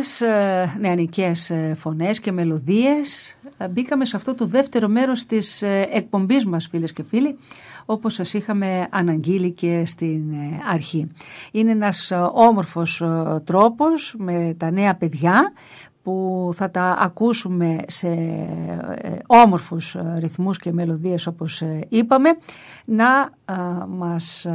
πολλές νεανικές ε, ε, φωνές και μελωδίες ε, μπήκαμε σε αυτό το δεύτερο μέρος της εκπομπής μας φίλες και φίλοι όπως σας είχαμε αναγγείλει και στην αρχή. Είναι ένας όμορφος τρόπος με τα νέα παιδιά θα τα ακούσουμε σε ε, όμορφους ε, ρυθμούς και μελωδίες όπως ε, είπαμε να μας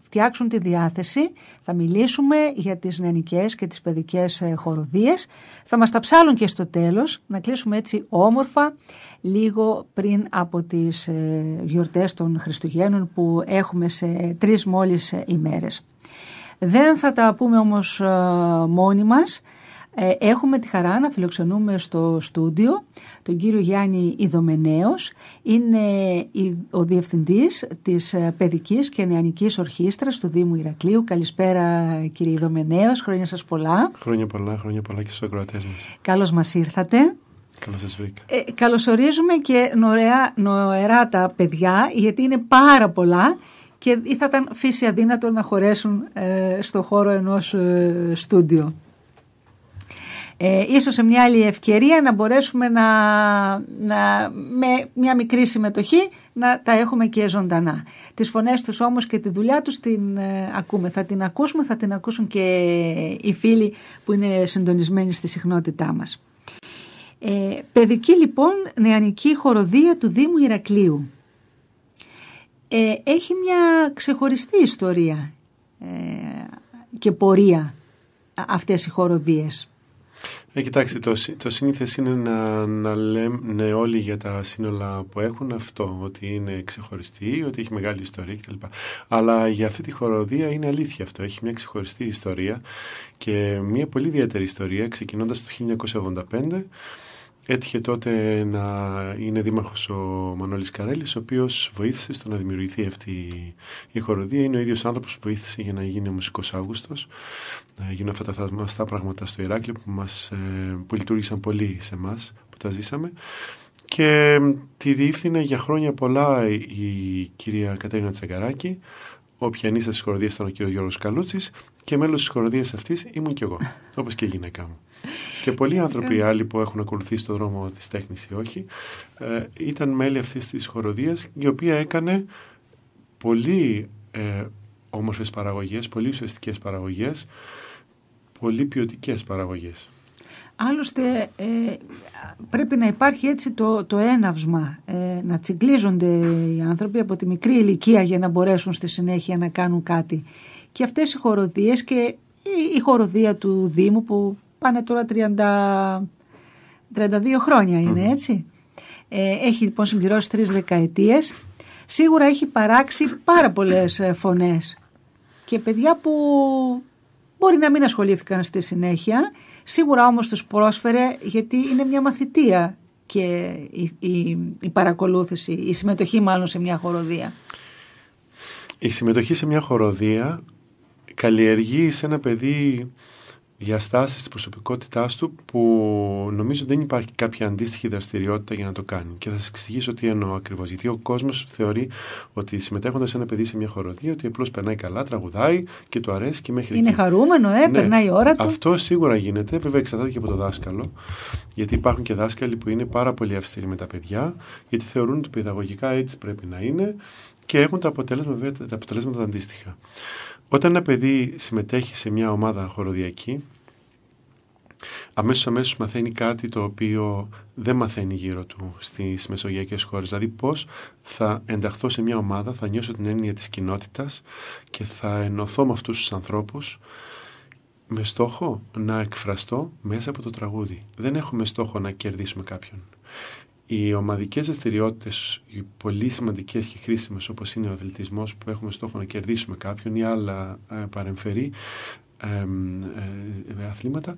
φτιάξουν τη διάθεση. Θα μιλήσουμε για τις νεανικές και τις παιδικές χοροδίες. Θα μας τα ψάλουν και στο τέλος, να κλείσουμε έτσι όμορφα λίγο πριν από τις γιορτές των Χριστουγέννων που έχουμε σε τρεις μόλις ημέρες. Δεν θα τα πούμε όμως μόνοι μας. Ε, έχουμε τη χαρά να φιλοξενούμε στο στούντιο τον κύριο Γιάννη Ιδωμενέως, Είναι ο διευθυντής της ε, παιδικής και νεανικής ορχήστρας του Δήμου Ηρακλείου. Καλησπέρα κύριε Ιδωμενέως, χρόνια σας πολλά. Χρόνια πολλά, χρόνια πολλά και στους ακροατές μας. Καλώς μας ήρθατε. Καλώς σας βρήκα. Ε, καλωσορίζουμε και νοερά, τα παιδιά γιατί είναι πάρα πολλά και θα ήταν φύση αδύνατο να χωρέσουν στο χώρο ενός στούντιο ε, ίσως σε μια άλλη ευκαιρία να μπορέσουμε να, με μια μικρή συμμετοχή να τα έχουμε και ζωντανά. Τις φωνές τους όμως και τη δουλειά τους την ε, ακούμε. Θα την ακούσουμε, θα την ακούσουν και οι φίλοι που είναι συντονισμένοι στη συχνότητά μας. Ε, παιδική λοιπόν νεανική χοροδία του Δήμου Ηρακλείου. Ε, έχει μια ξεχωριστή ιστορία ε, και πορεία αυτές οι χοροδίες ε, κοιτάξτε, το, το είναι να, να λένε ναι, όλοι για τα σύνολα που έχουν αυτό, ότι είναι ξεχωριστή, ότι έχει μεγάλη ιστορία κτλ. Αλλά για αυτή τη χοροδία είναι αλήθεια αυτό. Έχει μια ξεχωριστή ιστορία και μια πολύ ιδιαίτερη ιστορία, ξεκινώντας το 1985, Έτυχε τότε να είναι δήμαρχος ο Μανώλης Καρέλης, ο οποίος βοήθησε στο να δημιουργηθεί αυτή η χοροδία. Είναι ο ίδιος άνθρωπος που βοήθησε για να γίνει ο μουσικός Αύγουστος, να γίνουν αυτά τα θαυμαστά πράγματα στο Ηράκλειο που, μας, ε, που λειτουργήσαν πολύ σε εμάς που τα ζήσαμε. Και τη διεύθυνε για χρόνια πολλά η κυρία Κατέρινα Τσαγκαράκη, ο πιανίστας της χοροδίας ήταν ο κύριος Γιώργος Καλούτσης και μέλος της χοροδίας αυτής ήμουν και εγώ, όπως και η γυναίκα μου και πολλοί άνθρωποι άλλοι που έχουν ακολουθήσει το δρόμο της τέχνης ή όχι, ε, ήταν μέλη αυτής της χοροδίας η οποία έκανε πολύ ε, όμορφες παραγωγές, πολύ ουσιαστικές παραγωγές, πολύ ποιοτικές παραγωγές. Άλλωστε ε, πρέπει να υπάρχει έτσι το, το έναυσμα, ε, να τσιγκλίζονται οι άνθρωποι από τη μικρή ηλικία για να μπορέσουν στη συνέχεια να κάνουν κάτι. Και αυτές οι χοροδίες και η χοροδία του Δήμου που πάνε τώρα 30, 32 χρόνια είναι έτσι. Ε, έχει λοιπόν συμπληρώσει τρεις δεκαετίες. Σίγουρα έχει παράξει πάρα πολλές ε, φωνές και παιδιά που μπορεί να μην ασχολήθηκαν στη συνέχεια. Σίγουρα όμως τους πρόσφερε γιατί είναι μια μαθητεία και η, η, η παρακολούθηση, η συμμετοχή μάλλον σε μια χοροδία. Η συμμετοχή σε μια χοροδία καλλιεργεί σε ένα παιδί Διαστάσεις της προσωπικότητά του που νομίζω δεν υπάρχει κάποια αντίστοιχη δραστηριότητα για να το κάνει. Και θα σας εξηγήσω τι εννοώ ακριβώς, Γιατί ο κόσμος θεωρεί ότι συμμετέχοντας ένα παιδί σε μια χοροδία ότι απλώς περνάει καλά, τραγουδάει και του αρέσει και μέχρι Είναι χαρούμενο, ε, ναι. περνάει η ώρα του. Αυτό σίγουρα γίνεται, βέβαια εξαρτάται και από το δάσκαλο. Γιατί υπάρχουν και δάσκαλοι που είναι πάρα πολύ αυστηροί με τα παιδιά, γιατί θεωρούν ότι παιδαγωγικά έτσι πρέπει να είναι και έχουν τα αποτελέσματα, τα αποτελέσματα αντίστοιχα. Όταν ένα παιδί συμμετέχει σε μια ομάδα χοροδιακή, αμέσως αμέσως μαθαίνει κάτι το οποίο δεν μαθαίνει γύρω του στις μεσογειακές χώρες. Δηλαδή πώς θα ενταχθώ σε μια ομάδα, θα νιώσω την έννοια της κοινότητας και θα ενωθώ με αυτούς τους ανθρώπους με στόχο να εκφραστώ μέσα από το τραγούδι. Δεν έχουμε στόχο να κερδίσουμε κάποιον. Οι ομαδικές δραστηριότητες, οι πολύ σημαντικές και χρήσιμες όπως είναι ο αθλητισμός, που έχουμε στόχο να κερδίσουμε κάποιον ή άλλα ε, παρεμφερή ε, ε, αθλήματα,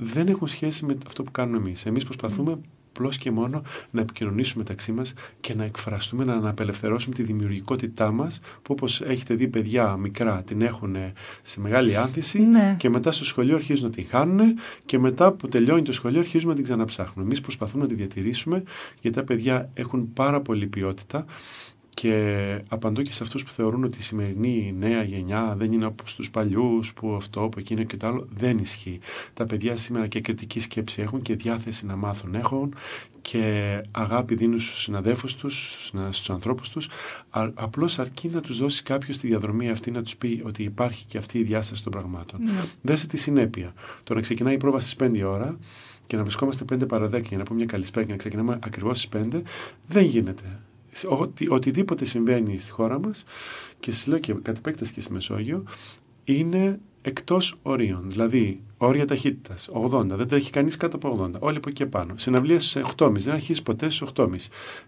δεν έχουν σχέση με αυτό που κάνουμε εμείς. Εμείς προσπαθούμε πλώς και μόνο να επικοινωνήσουμε μεταξύ μας και να εκφραστούμε, να αναπελευθερώσουμε τη δημιουργικότητά μας που όπως έχετε δει, παιδιά μικρά την έχουν σε μεγάλη άνθηση ναι. και μετά στο σχολείο αρχίζουν να την χάνουν και μετά που τελειώνει το σχολείο αρχίζουμε να την ξαναψάχνουμε. Εμείς προσπαθούμε να τη διατηρήσουμε γιατί τα παιδιά έχουν πάρα πολλή ποιότητα και απαντώ και σε αυτούς που θεωρούν ότι η σημερινή νέα γενιά δεν είναι από στους παλιούς που αυτό, που εκείνο και το άλλο. Δεν ισχύει. Τα παιδιά σήμερα και κριτική σκέψη έχουν και διάθεση να μάθουν έχουν και αγάπη δίνουν στους συναδέφους τους, στους ανθρώπους τους. Απλώς αρκεί να τους δώσει κάποιος τη διαδρομή αυτή να τους πει ότι υπάρχει και αυτή η διάσταση των πραγμάτων. Mm. Δέσε τη συνέπεια. Το να ξεκινάει η πρόβα στις 5 ώρα και να βρισκόμαστε 5 παρα 10 για να πούμε μια καλησπέρα και να ξεκινάμε ακριβώς στις 5 δεν γίνεται ότι, οτιδήποτε συμβαίνει στη χώρα μας και σας λέω και κατ' επέκταση και στη Μεσόγειο είναι εκτός ορίων. Δηλαδή, όρια ταχύτητας 80, δεν τρέχει κανείς κάτω από 80, όλοι από εκεί και πάνω. Συναυλία στι 8,5, δεν αρχίζει ποτέ στους 8,5.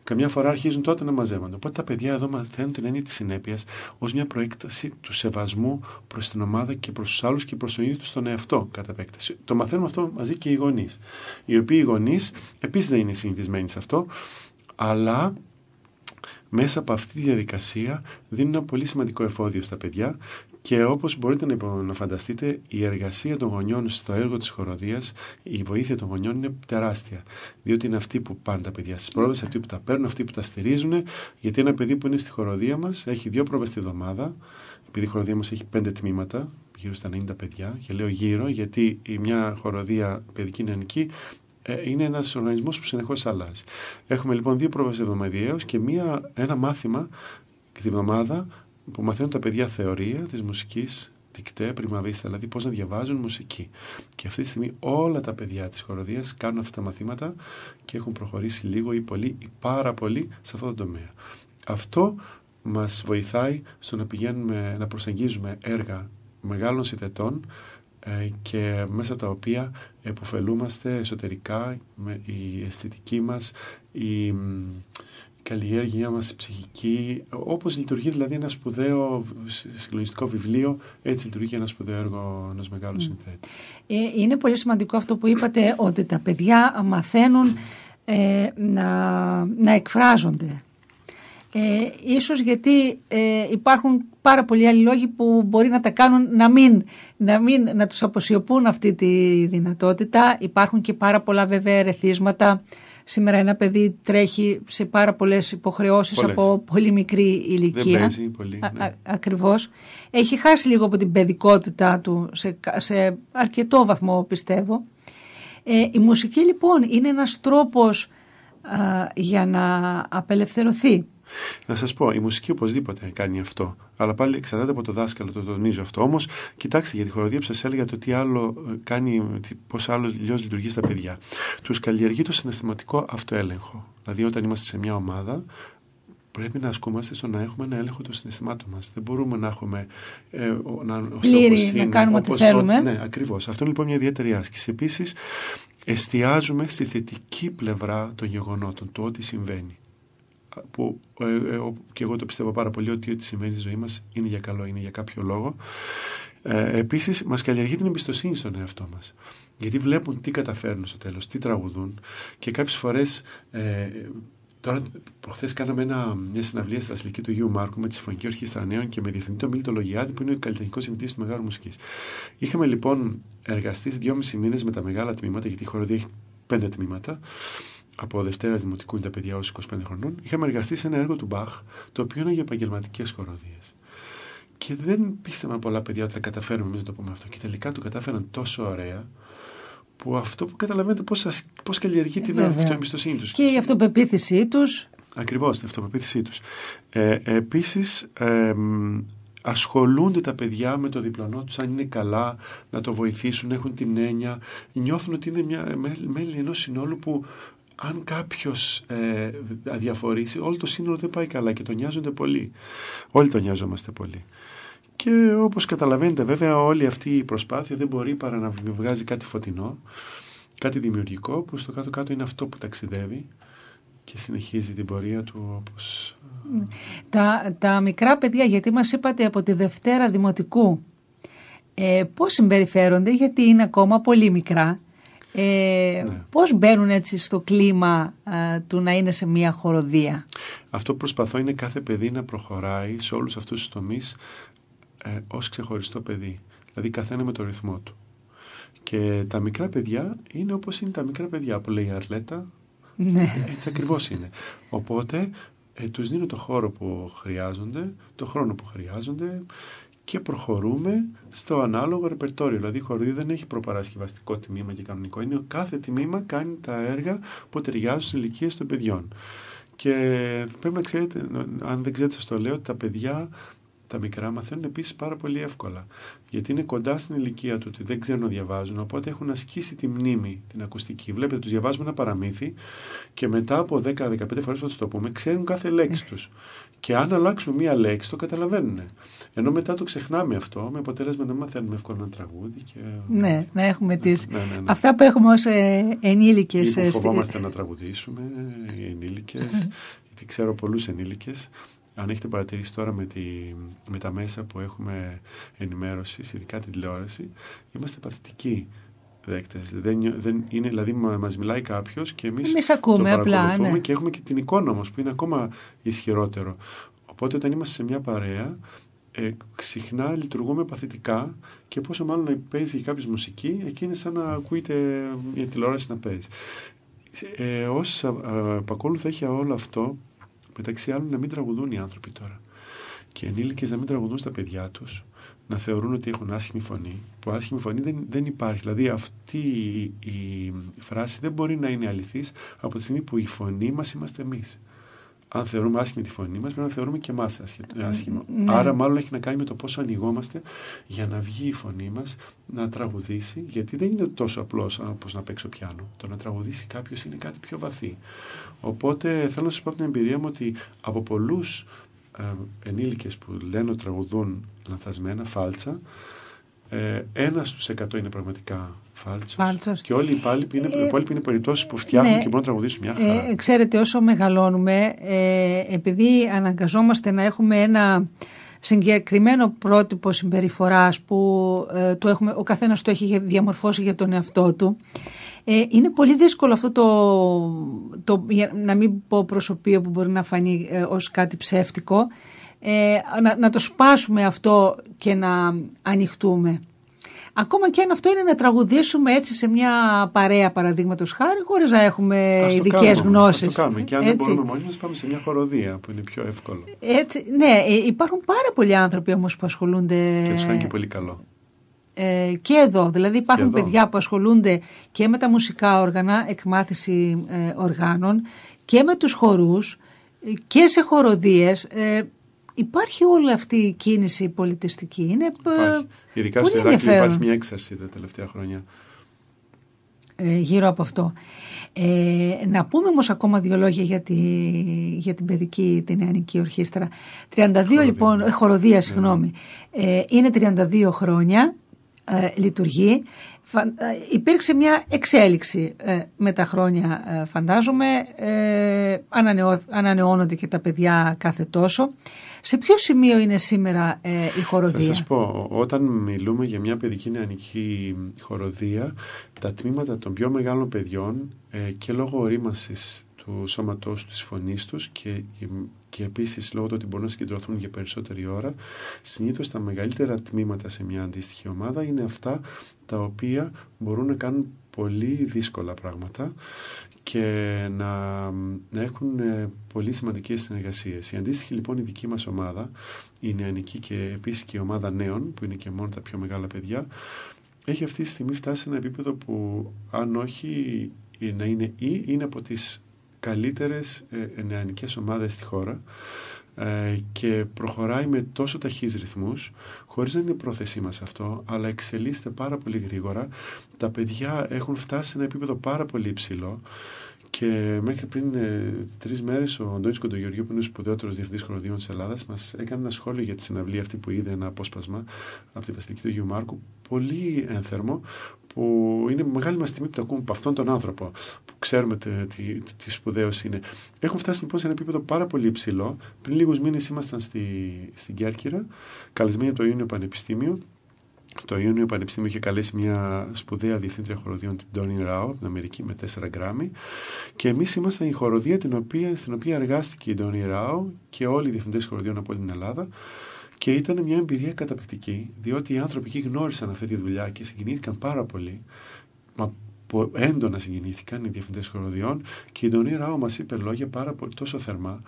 Καμιά φορά αρχίζουν τότε να μαζεύονται. Οπότε τα παιδιά εδώ μαθαίνουν την έννοια της συνέπειας ως μια προέκταση του σεβασμού προς την ομάδα και προς τους άλλους και προς τον ίδιο τους τον εαυτό κατά επέκταση. Το μαθαίνουμε αυτό μαζί και οι γονείς. Οι οποίοι οι γονείς επίσης δεν είναι συνηθισμένοι σε αυτό, αλλά μέσα από αυτή τη διαδικασία δίνουν ένα πολύ σημαντικό εφόδιο στα παιδιά και όπως μπορείτε να φανταστείτε η εργασία των γονιών στο έργο της χοροδίας, η βοήθεια των γονιών είναι τεράστια. Διότι είναι αυτοί που πάνε τα παιδιά στις πρόβες, αυτοί που τα παίρνουν, αυτοί που τα στηρίζουν. Γιατί ένα παιδί που είναι στη χοροδία μας έχει δύο πρόβες τη βδομάδα, επειδή η χοροδία μας έχει πέντε τμήματα, γύρω στα 90 παιδιά και λέω γύρω γιατί η μια χοροδία παιδική νεανική ε, είναι ένας οργανισμός που συνεχώς αλλάζει. Έχουμε λοιπόν δύο πρόβες εβδομαδιαίως και μία, ένα μάθημα τη εβδομάδα που μαθαίνουν τα παιδιά θεωρία της μουσικής δικτέ, πριμαβίστα, δηλαδή πώς να διαβάζουν μουσική. Και αυτή τη στιγμή όλα τα παιδιά της χοροδίας κάνουν αυτά τα μαθήματα και έχουν προχωρήσει λίγο ή πολύ ή πάρα πολύ σε αυτό το τομέα. Αυτό μας βοηθάει στο να πηγαίνουμε, να προσεγγίζουμε έργα μεγάλων συνθετών ε, και μέσα τα οποία εποφελούμαστε εσωτερικά με η αισθητική μας, η καλλιέργειά μας η ψυχική, όπως λειτουργεί δηλαδή ένα σπουδαίο συγκλονιστικό βιβλίο, έτσι λειτουργεί ένα σπουδαίο έργο ενός μεγάλου συνθέτη. Ε, είναι πολύ σημαντικό αυτό που είπατε, ότι τα παιδιά μαθαίνουν ε, να, να εκφράζονται ε, ίσως γιατί ε, υπάρχουν πάρα πολλοί άλλοι λόγοι που μπορεί να τα κάνουν να μην, να μην να τους αποσιωπούν αυτή τη δυνατότητα. Υπάρχουν και πάρα πολλά βέβαια ερεθίσματα. Σήμερα ένα παιδί τρέχει σε πάρα πολλές υποχρεώσεις από πολύ μικρή ηλικία. Δεν πολύ. Ναι. ακριβώς. Έχει χάσει λίγο από την παιδικότητά του σε, σε αρκετό βαθμό πιστεύω. Ε, η μουσική λοιπόν είναι ένας τρόπος για να απελευθερωθεί να σας πω, η μουσική οπωσδήποτε κάνει αυτό. Αλλά πάλι εξαρτάται από το δάσκαλο, το τονίζω αυτό. Όμως, κοιτάξτε για τη χοροδία που σα έλεγα το τι άλλο κάνει, πώς άλλο λιώς λειτουργεί στα παιδιά. Τους καλλιεργεί το συναισθηματικό αυτοέλεγχο. Δηλαδή, όταν είμαστε σε μια ομάδα, πρέπει να ασκούμαστε στο να έχουμε ένα έλεγχο των συναισθημάτων μας. Δεν μπορούμε να έχουμε. Ε, να, Πλήρη, είναι, κάνουμε όπως, ό,τι θέλουμε. ναι, ακριβώς. Αυτό είναι λοιπόν μια ιδιαίτερη άσκηση. Επίσης, εστιάζουμε στη θετική πλευρά των γεγονότων, το ότι συμβαίνει που ε, ε, και εγώ το πιστεύω πάρα πολύ ότι ό,τι σημαίνει στη ζωή μας είναι για καλό, είναι για κάποιο λόγο. Ε, επίσης μας καλλιεργεί την εμπιστοσύνη στον εαυτό μας. Γιατί βλέπουν τι καταφέρνουν στο τέλος, τι τραγουδούν και κάποιες φορές ε, Τώρα, προχθές κάναμε ένα, μια συναυλία στη Βασιλική του Γιού Μάρκου με τη Συμφωνική Ορχήστρα Νέων και με διευθυντή τον Μίλτο Λογιάδη, που είναι ο καλλιτεχνικός διευθυντή του Μεγάλου Μουσικής. Είχαμε λοιπόν εργαστεί δυόμιση μήνες με τα μεγάλα τμήματα, γιατί η χοροδία έχει πέντε τμήματα από Δευτέρα Δημοτικού τα παιδιά ως 25 χρονών, είχαμε εργαστεί σε ένα έργο του Μπαχ, το οποίο είναι για επαγγελματικές χοροδίε. Και δεν πίστευαν πολλά παιδιά ότι θα καταφέρουμε εμείς να το πούμε αυτό. Και τελικά το κατάφεραν τόσο ωραία, που αυτό που καταλαβαίνετε πώς καλλιεργεί ε, την αυτοεμπιστοσύνη τους. Και η αυτοπεποίθησή τους. Ακριβώς, η αυτοπεποίθησή τους. Ε, επίσης, ε, ασχολούνται τα παιδιά με το διπλανό τους αν είναι καλά, να το βοηθήσουν, έχουν την έννοια, νιώθουν ότι είναι μια, μέλη ενός συνόλου που αν κάποιος ε, αδιαφορήσει, όλο το σύνολο δεν πάει καλά και το νοιάζονται πολύ. Όλοι το νοιάζομαστε πολύ. Και όπως καταλαβαίνετε βέβαια όλη αυτή η προσπάθεια δεν μπορεί παρά να βγάζει κάτι φωτεινό, κάτι δημιουργικό που στο κάτω-κάτω είναι αυτό που ταξιδεύει και συνεχίζει την πορεία του όπως... Ναι. Τα, τα μικρά παιδιά, γιατί μας είπατε από τη Δευτέρα Δημοτικού, ε, πώς συμπεριφέρονται, γιατί είναι ακόμα πολύ μικρά ε, ναι. Πώς μπαίνουν έτσι στο κλίμα ε, του να είναι σε μια χοροδία. Αυτό που προσπαθώ είναι κάθε παιδί να προχωράει σε όλους αυτούς τους τομείς ε, ως ξεχωριστό παιδί. Δηλαδή καθένα με το ρυθμό του. Και τα μικρά παιδιά είναι όπως είναι τα μικρά παιδιά που λέει η Αρλέτα. Ναι. Έτσι ακριβώς είναι. Οπότε ε, τους δίνω το χώρο που χρειάζονται, το χρόνο που χρειάζονται, και προχωρούμε στο ανάλογο ρεπερτόριο. Δηλαδή, η χορδή δεν έχει προπαρασκευαστικό τμήμα και κανονικό. Είναι κάθε τμήμα κάνει τα έργα που ταιριάζουν στι ηλικίες των παιδιών. Και πρέπει να ξέρετε, αν δεν ξέρετε, σας το λέω, ότι τα παιδιά τα μικρά μαθαίνουν επίσης πάρα πολύ εύκολα. Γιατί είναι κοντά στην ηλικία του ότι δεν ξέρουν να διαβάζουν, οπότε έχουν ασκήσει τη μνήμη, την ακουστική. Βλέπετε, τους διαβάζουμε ένα παραμύθι και μετά από 10-15 φορέ που το πούμε, ξέρουν κάθε λέξη ναι. τους. Και αν αλλάξουμε μία λέξη, το καταλαβαίνουν. Ενώ μετά το ξεχνάμε αυτό, με αποτέλεσμα να μαθαίνουμε εύκολα ένα τραγούδι. Και... Ναι, να έχουμε ναι, τις... Ναι, ναι, αυτά που έχουμε ως ε, ενήλικες. Ή ε, φοβόμαστε να τραγουδήσουμε, οι ενήλικες, γιατί ξέρω πολλούς ενήλικες. Αν έχετε παρατηρήσει τώρα με, τη, με τα μέσα που έχουμε ενημέρωσης, ειδικά την τηλεόραση, είμαστε παθητικοί δέκτες. δηλαδή μας μιλάει κάποιος και εμείς, ακούμε, απλά, ναι. και έχουμε και την εικόνα μας που είναι ακόμα ισχυρότερο. Οπότε όταν είμαστε σε μια παρέα ε, συχνά λειτουργούμε παθητικά και πόσο μάλλον να παίζει κάποιος μουσική εκεί είναι σαν να ακούγεται μια τηλεόραση να παίζει. Ε, Όσο επακόλουθα έχει όλο αυτό μεταξύ άλλων να μην τραγουδούν οι άνθρωποι τώρα και ενήλικες να μην τραγουδούν στα παιδιά τους να θεωρούν ότι έχουν άσχημη φωνή, που άσχημη φωνή δεν, δεν υπάρχει. Δηλαδή αυτή η, φράση δεν μπορεί να είναι αληθής από τη στιγμή που η φωνή μας είμαστε εμείς. Αν θεωρούμε άσχημη τη φωνή μας, πρέπει να θεωρούμε και εμάς ε, άσχημο Ναι. Άρα μάλλον έχει να κάνει με το πόσο ανοιγόμαστε για να βγει η φωνή μας, να τραγουδήσει, γιατί δεν είναι τόσο απλός όπως να παίξω πιάνο. Το να τραγουδήσει κάποιος είναι κάτι πιο βαθύ. Οπότε θέλω να σας πω από την εμπειρία μου ότι από πολλούς ε, που λένε τραγουδούν λανθασμένα, φάλτσα. Ε, ένα στους 100 είναι πραγματικά φάλτσος. Και όλοι οι υπόλοιποι είναι, ε, είναι περιπτώσεις που φτιάχνουν ναι. και μπορούν να τραγουδήσουν μια ε, χαρά. Ε, ξέρετε, όσο μεγαλώνουμε, ε, επειδή αναγκαζόμαστε να έχουμε ένα συγκεκριμένο πρότυπο συμπεριφοράς που ε, το έχουμε, ο καθένας το έχει διαμορφώσει για τον εαυτό του ε, είναι πολύ δύσκολο αυτό το, το να μην πω προσωπείο που μπορεί να φανεί ε, ως κάτι ψεύτικο ε, να, να το σπάσουμε αυτό και να ανοιχτούμε. Ακόμα και αν αυτό είναι να τραγουδήσουμε έτσι σε μια παρέα παραδείγματος χάρη, χωρίς να έχουμε ειδικέ γνώσει. το κάνουμε. Και αν έτσι. δεν μπορούμε μόνοι μας, πάμε σε μια χοροδία που είναι πιο εύκολο. Έτσι, ναι, ε, υπάρχουν πάρα πολλοί άνθρωποι όμως που ασχολούνται. Και τους κάνει και πολύ καλό. Ε, και εδώ. Δηλαδή υπάρχουν παιδιά που ασχολούνται και με τα μουσικά όργανα, εκμάθηση ε, οργάνων και με τους χορούς ε, και σε χοροδίες. Ε, υπάρχει όλη αυτή η κίνηση πολιτιστική. Είναι ε, υπάρχει. Ειδικά στο υπάρχει μια έξαρση τα τελευταία χρόνια ε, γύρω από αυτό. Ε, να πούμε όμως ακόμα δύο λόγια για, τη, την παιδική, την νεανική ορχήστρα. 32 λοιπόν, χοροδία, ναι. συγγνώμη. είναι 32 χρόνια, ε, λειτουργεί. υπήρξε μια εξέλιξη με τα χρόνια, φαντάζομαι. ανανεώνονται και τα παιδιά κάθε τόσο. Σε ποιο σημείο είναι σήμερα ε, η χοροδία. Θα σας πω, όταν μιλούμε για μια παιδική νεανική χοροδία, τα τμήματα των πιο μεγάλων παιδιών ε, και λόγω ορίμασης του σώματός τους, της φωνής τους και, και επίσης λόγω του ότι μπορούν να συγκεντρωθούν για περισσότερη ώρα, συνήθως τα μεγαλύτερα τμήματα σε μια αντίστοιχη ομάδα είναι αυτά τα οποία μπορούν να κάνουν πολύ δύσκολα πράγματα και να, έχουν ε, πολύ σημαντικές συνεργασίες. Η αντίστοιχη λοιπόν η δική μας ομάδα, η νεανική και επίσης και η ομάδα νέων, που είναι και μόνο τα πιο μεγάλα παιδιά, έχει αυτή τη στιγμή φτάσει σε ένα επίπεδο που αν όχι να είναι ή είναι από τις καλύτερες ε, νεανικές ομάδες στη χώρα ε, και προχωράει με τόσο ταχύς ρυθμούς χωρίς να είναι πρόθεσή μας αυτό αλλά εξελίσσεται πάρα πολύ γρήγορα τα παιδιά έχουν φτάσει σε ένα επίπεδο πάρα πολύ υψηλό και μέχρι πριν ε, τρεις μέρες, ο Αντώνης Κοντογεωργίου, που είναι ο σπουδαιότερος διευθυντής χοροδιών της Ελλάδας, μας έκανε ένα σχόλιο για τη συναυλία αυτή που είδε, ένα απόσπασμα από τη Βασιλική του Γιου Μάρκου, πολύ ένθερμο, που είναι μεγάλη μας τιμή που το ακούμε από αυτόν τον άνθρωπο που ξέρουμε τι, τι, τι σπουδαίος είναι. Έχουν φτάσει λοιπόν σε ένα επίπεδο πάρα πολύ υψηλό. Πριν λίγους μήνες ήμασταν στη, στην Κέρκυρα, καλεσμένοι από το Ιούνιο Πανεπιστήμιο το Ιούνιο Πανεπιστήμιο είχε καλέσει μια σπουδαία διευθύντρια χοροδίων, την Τόνι Ράο, από την Αμερική, με 4 γκράμμι. Και εμείς ήμασταν η χοροδία στην οποία εργάστηκε η Τόνι Ράο και όλοι οι διευθυντές χοροδίων από την Ελλάδα. Και ήταν μια εμπειρία καταπληκτική, διότι οι άνθρωποι εκεί γνώρισαν αυτή τη δουλειά και συγκινήθηκαν πάρα πολύ. Μα έντονα συγκινήθηκαν οι διευθυντές χοροδιών και η Ντονή Ράου μας είπε λόγια πάρα πολύ, τόσο θερμά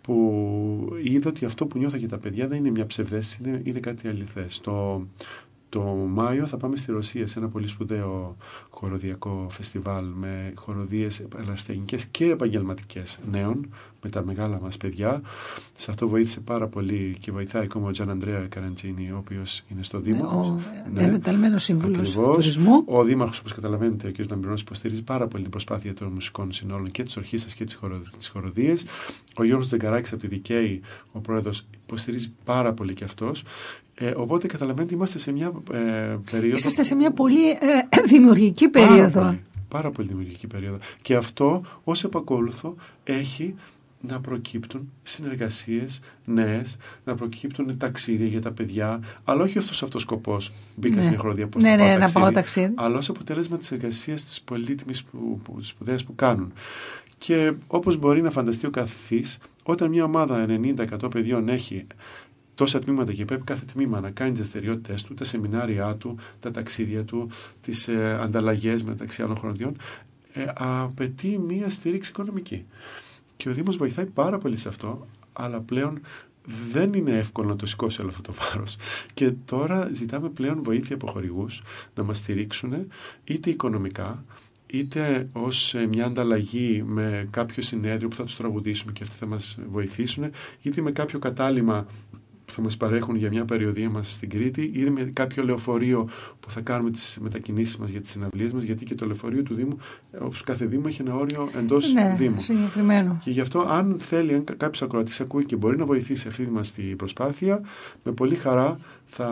που είδα ότι αυτό που νιώθα για τα παιδιά δεν είναι μια ψευδέστηση, είναι, είναι κάτι αληθές. Το, το Μάιο θα πάμε στη Ρωσία σε ένα πολύ σπουδαίο χοροδιακό φεστιβάλ με χοροδίες ελαστεγικές και επαγγελματικές νέων με τα μεγάλα μας παιδιά. Σε αυτό βοήθησε πάρα πολύ και βοηθάει ακόμα ο Τζαν Αντρέα Καραντζίνη, ο οποίος είναι στο Δήμο. Ε, ο ναι, εντεταλμένος σύμβουλος τουρισμού. Ο Δήμαρχος, όπως καταλαβαίνετε, ο κ. Ναμπυρώνος υποστηρίζει πάρα πολύ την προσπάθεια των μουσικών συνόλων και της ορχήστας και της χοροδίες. Ο Γιώργος Τζεγκαράκης από τη Δικαίη, ο πρόεδρος, υποστηρίζει πάρα πολύ και αυτός, Ε, οπότε καταλαβαίνετε είμαστε σε μια ε, περίοδο... Είσαστε σε μια πολύ ε, δημιουργική περίοδο. Πάρα πολύ, πάρα πολύ δημιουργική περίοδο. Και αυτό ως επακόλουθο έχει να προκύπτουν συνεργασίες, νέες, να προκύπτουν ταξίδια για τα παιδιά, αλλά όχι αυτός ο σκοπός Μπήκα ναι. στην χρονιά που ναι, ναι, να πάω ταξίδι, αλλά ως αποτέλεσμα της εργασίας της πολύτιμης σπουδαίας που, κάνουν. Και όπως μπορεί να φανταστεί ο καθής, όταν μια ομάδα 90-100 παιδιών έχει τόσα τμήματα και πρέπει κάθε τμήμα να κάνει τις δραστηριότητες του, τα σεμινάρια του, τα ταξίδια του, τις ε, ανταλλαγές μεταξύ άλλων χρονιών, ε, απαιτεί μια στήριξη οικονομική. Και ο Δήμος βοηθάει πάρα πολύ σε αυτό, αλλά πλέον δεν είναι εύκολο να το σηκώσει όλο αυτό το βάρος. Και τώρα ζητάμε πλέον βοήθεια από χορηγούς να μας στηρίξουν είτε οικονομικά, είτε ως ε, μια ανταλλαγή με κάποιο συνέδριο που θα τους τραγουδήσουμε και αυτοί θα μας βοηθήσουν, είτε με κάποιο κατάλημα που θα μας παρέχουν για μια περιοδία μας στην Κρήτη ή με κάποιο λεωφορείο που θα κάνουμε τις μετακινήσεις μας για τις συναυλίες μας γιατί και το λεωφορείο του Δήμου, ε, όπως κάθε Δήμο έχει ένα όριο εντός ναι, Δήμου. Συγκεκριμένο. Και γι' αυτό αν θέλει, αν κάποιος ακροατής ακούει και μπορεί να βοηθήσει αυτή μας την προσπάθεια, με πολύ χαρά θα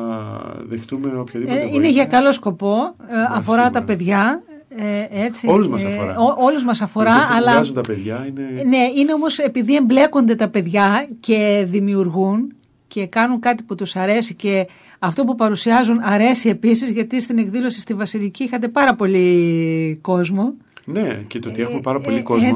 δεχτούμε οποιαδήποτε ε, Είναι για καλό σκοπό, ε, ναι, αφορά τα παιδιά, ε, έτσι, όλους μας ε, αφορά. Ε, ό, όλους μας αφορά, αλλά... τα παιδιά είναι... Ναι, είναι όμως επειδή εμπλέκονται τα παιδιά και δημιουργούν και κάνουν κάτι που τους αρέσει και αυτό που παρουσιάζουν αρέσει επίσης γιατί στην εκδήλωση στη Βασιλική είχατε πάρα πολύ κόσμο. Ναι, και το ότι έχουμε πάρα ε, πολύ ε, κόσμο.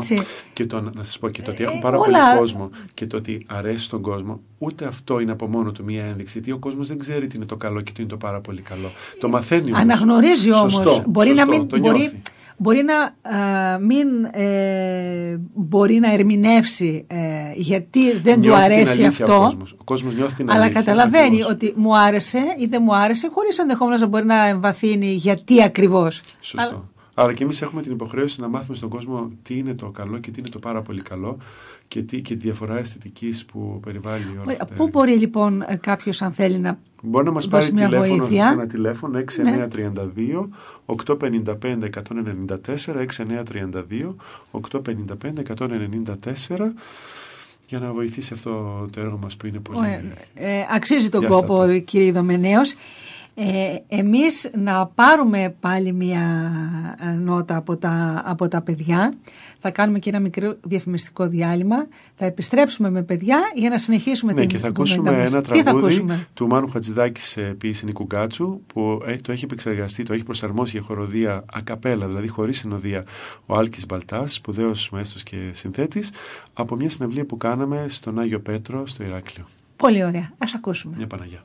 Και το, να σας πω και το ότι ε, έχουμε πάρα πολύ κόσμο και το ότι αρέσει τον κόσμο, ούτε αυτό είναι από μόνο του μία ένδειξη. Γιατί ο κόσμος δεν ξέρει τι είναι το καλό και τι είναι το πάρα πολύ καλό. Το μαθαίνει όμως. Αναγνωρίζει όμως. Μπορεί να μην. μπορεί, να μην ε, μπορεί να ερμηνεύσει γιατί δεν του αρέσει αυτό. Ο κόσμος. νιώθει την αλήθεια. Αλλά καταλαβαίνει ότι μου άρεσε ή δεν μου άρεσε χωρίς ενδεχόμενος να μπορεί να εμβαθύνει γιατί ακριβώς. Σωστό. Αλλά και εμείς έχουμε την υποχρέωση να μάθουμε στον κόσμο τι είναι το καλό και τι είναι το πάρα πολύ καλό και, τι, και τη διαφορά αισθητικής που περιβάλλει όλα αυτά. Πού μπορεί λοιπόν ε, κάποιος, αν θέλει να. Μπορεί να μας πάρει τηλέφωνο βοήθεια. ένα τηλέφωνο 6932-855-194, 6932-855-194 για να βοηθήσει αυτό το έργο μας που είναι πολύ... Ε, ε αξίζει τον κόπο κύριε Δομενέος. Ε, εμείς να πάρουμε πάλι μια ε, νότα από τα, από τα παιδιά. Θα κάνουμε και ένα μικρό διαφημιστικό διάλειμμα. Θα επιστρέψουμε με παιδιά για να συνεχίσουμε ναι, την και θα ακούσουμε ένα τραγούδι του Μάνου Χατζηδάκη σε ποιήση Νικουγκάτσου που ε, το έχει επεξεργαστεί, το έχει προσαρμόσει για χοροδία ακαπέλα, δηλαδή χωρίς συνοδεία ο Άλκης Μπαλτάς, σπουδαίος μέσος και συνθέτης από μια συναυλία που κάναμε στον Άγιο Πέτρο στο Ηράκλειο. Πολύ ωραία. Ας ακούσουμε. Μια Παναγιά.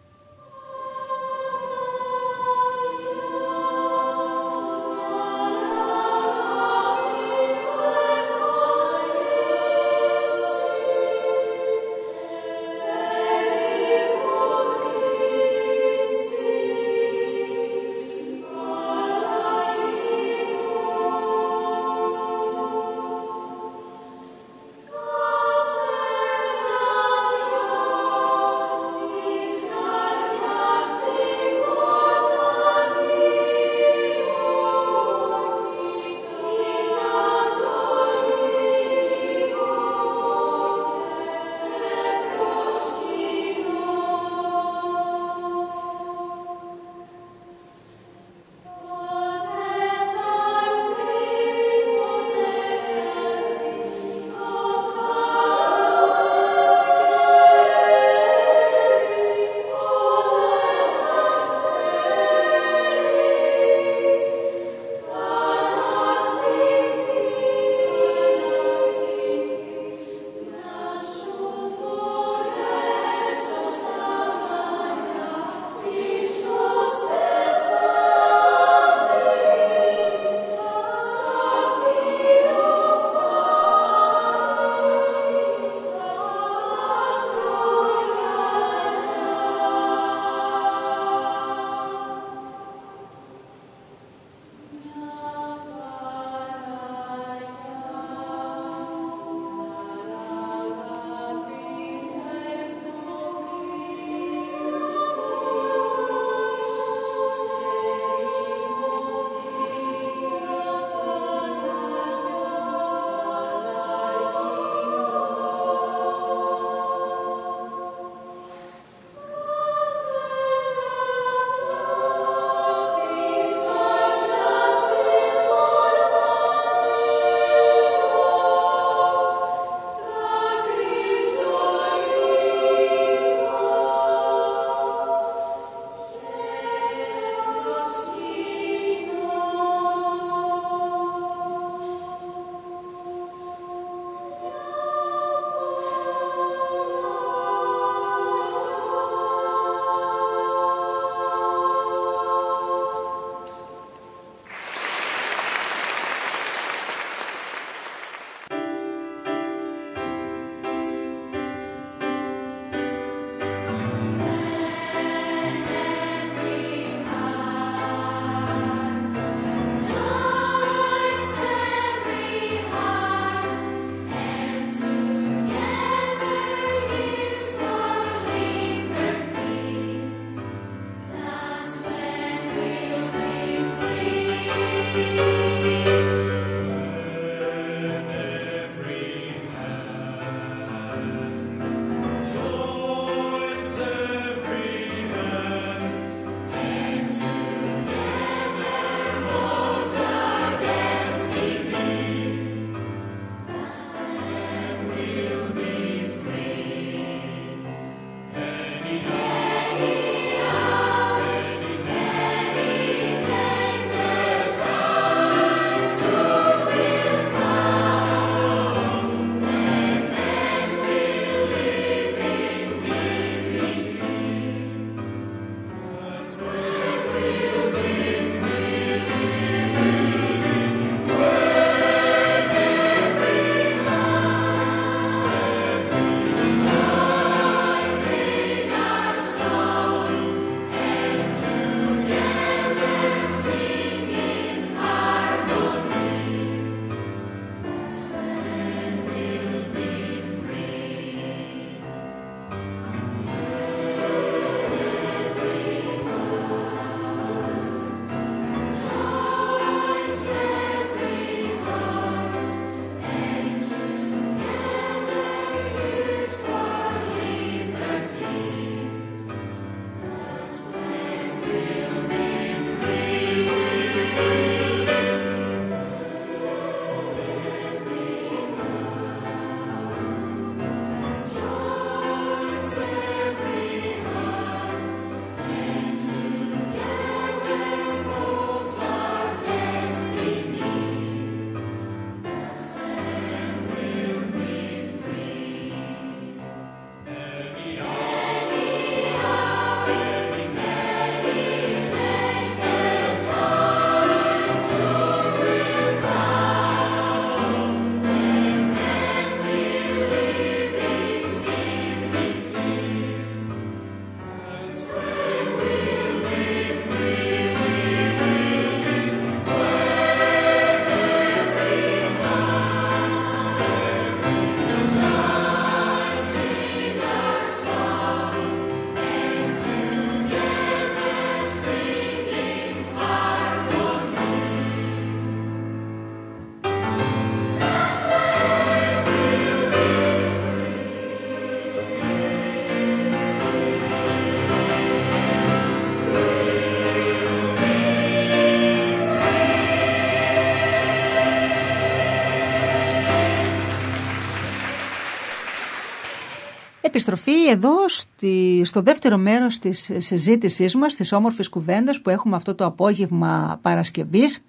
επιστροφή εδώ στη, στο δεύτερο μέρος της συζήτησής μας, της όμορφης κουβέντας που έχουμε αυτό το απόγευμα Παρασκευής,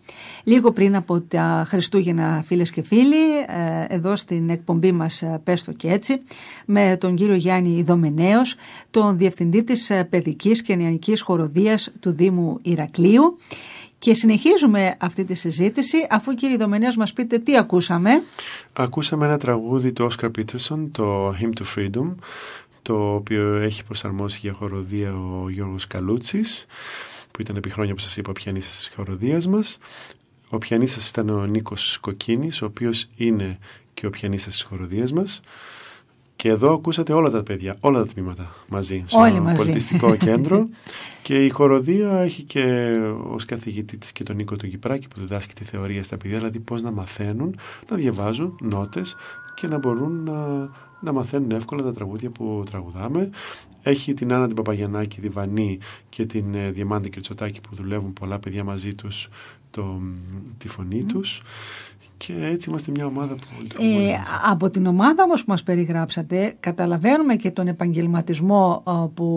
λίγο πριν από τα Χριστούγεννα φίλες και φίλοι, ε, εδώ στην εκπομπή μας ε, «Πέστο και έτσι», με τον κύριο Γιάννη Ιδομενέος, τον Διευθυντή της ε, Παιδικής και Νεανικής Χοροδίας του Δήμου Ηρακλείου. Και συνεχίζουμε αυτή τη συζήτηση, αφού κύριε Δομενέας μας πείτε τι ακούσαμε. Ακούσαμε ένα τραγούδι του Όσκαρ Πίτερσον, το Hymn to Freedom, το οποίο έχει προσαρμόσει για χοροδία ο Γιώργος Καλούτσης, που ήταν επί χρόνια που σας είπα πιανίστας της χοροδίας μας. Ο πιανίστας ήταν ο Νίκος Κοκκίνης, ο οποίος είναι και ο πιανίστας της χοροδίας μας. Και εδώ ακούσατε όλα τα παιδιά, όλα τα τμήματα μαζί, στο μαζί. πολιτιστικό κέντρο. και η χοροδία έχει και ως καθηγητή της και τον Νίκο του Κυπράκη που διδάσκει τη θεωρία στα παιδιά, δηλαδή πώς να μαθαίνουν, να διαβάζουν νότες και να μπορούν να, μαθαίνουν εύκολα τα τραγούδια που τραγουδάμε. Έχει την Άννα την Παπαγιανάκη Βανή και την ε, Διαμάντη Κριτσοτάκη που δουλεύουν πολλά παιδιά μαζί τους τη φωνή mm. τους και έτσι είμαστε μια ομάδα που... Ε, από την ομάδα όμως που μας περιγράψατε καταλαβαίνουμε και τον επαγγελματισμό ε, που,